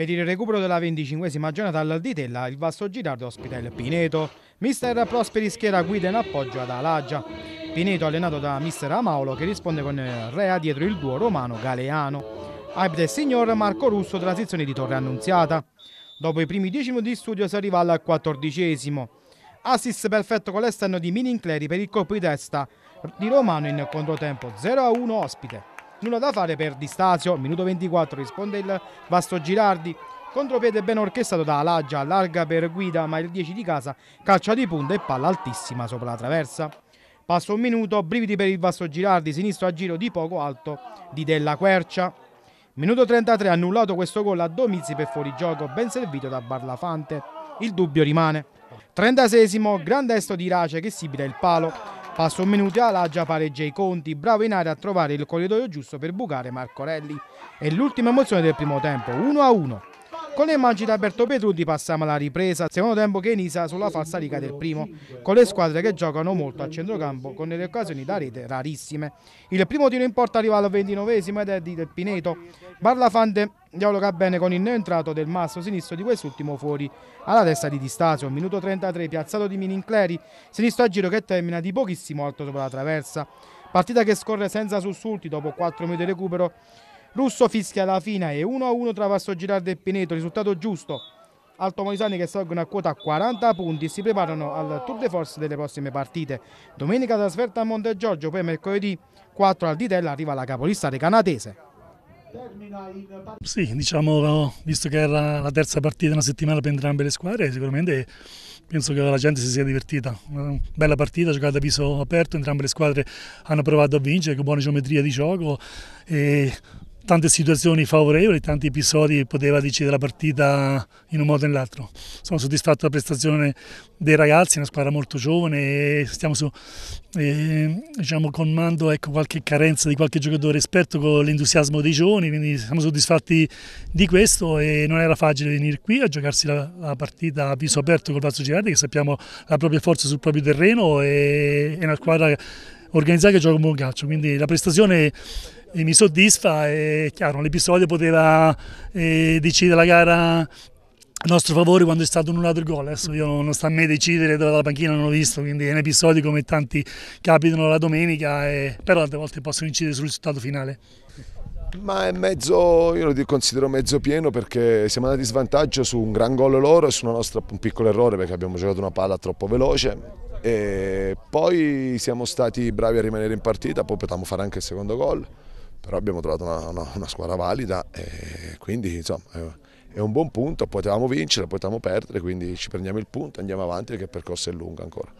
Per il recupero della venticinquesima giornata all'Alditella, il Vasto Girardo ospita il Pineto. Mister Prosperi schiera guida in appoggio ad Alagia. Pineto allenato da mister Amaolo che risponde con eh, Rea dietro il duo romano Galeano. Abde il signor Marco Russo transizione di Torre Annunziata. Dopo i primi 10 minuti di studio si arriva al quattordicesimo. Assist perfetto con l'esterno di Minincleri per il colpo di testa di Romano in controtempo 0-1 ospite. Nulla da fare per Distasio, minuto 24 risponde il Vasto Girardi. Contropiede ben orchestrato da Alaggia, larga per guida ma il 10 di casa calcia di punta e palla altissima sopra la traversa. Passo un minuto, brividi per il Vasto Girardi, sinistro a giro di poco alto di Della Quercia. Minuto 33, annullato questo gol a Domizi per fuorigioco, ben servito da Barlafante. Il dubbio rimane. 36 grande esto di Race che sibila il palo. Passo un minuto alla già pareggia i conti, bravo in aria a trovare il corridoio giusto per bucare Marcorelli. È l'ultima emozione del primo tempo, 1-1. Con le immagini da Alberto Petruti passiamo alla ripresa, secondo tempo che inizia sulla falsa riga del primo, con le squadre che giocano molto a centrocampo con delle occasioni da rete rarissime. Il primo tiro in porta arriva al ventinovesimo ed è di Del Pineto. Barlafante dialoga bene con il neoentrato del masso sinistro di quest'ultimo fuori alla destra di Distasio, minuto 33 piazzato di Minincleri, sinistro a giro che termina di pochissimo alto sopra la traversa partita che scorre senza sussulti dopo 4 minuti di recupero Russo fischia la fine e 1-1 tra Passo Girardi e Pineto, risultato giusto. Alto Moisani che salgono a quota 40 punti e si preparano al Tour de Force delle prossime partite. Domenica trasferta a Monte Giorgio, poi mercoledì 4 al Ditella arriva la capolista Canatese. Sì, diciamo, visto che era la terza partita una settimana per entrambe le squadre, sicuramente penso che la gente si sia divertita. Una bella partita, giocata a viso aperto, entrambe le squadre hanno provato a vincere con buona geometria di gioco e tante situazioni favorevoli, tanti episodi che poteva decidere la partita in un modo o nell'altro. Sono soddisfatto della prestazione dei ragazzi, una squadra molto giovane e stiamo su, eh, diciamo, colmando ecco, qualche carenza di qualche giocatore esperto con l'entusiasmo dei giovani, quindi siamo soddisfatti di questo e non era facile venire qui a giocarsi la, la partita a viso aperto col Palazzo Girardi che sappiamo la propria forza sul proprio terreno e è una squadra organizzata che gioca un buon calcio, quindi la prestazione e mi soddisfa e chiaro l'episodio poteva eh, decidere la gara a nostro favore quando è stato annullato il gol. Adesso io non sta a me decidere dalla panchina, non l'ho visto, quindi è un episodio come tanti capitano la domenica, e, eh, però altre volte possono incidere sul risultato finale. Ma è mezzo, io lo considero mezzo pieno perché siamo andati in svantaggio su un gran gol loro e su nostra, un piccolo errore perché abbiamo giocato una palla troppo veloce. E poi siamo stati bravi a rimanere in partita, poi potevamo fare anche il secondo gol però abbiamo trovato una, una, una squadra valida e quindi insomma è un buon punto, potevamo vincere, potevamo perdere, quindi ci prendiamo il punto, e andiamo avanti perché il percorso è lungo ancora.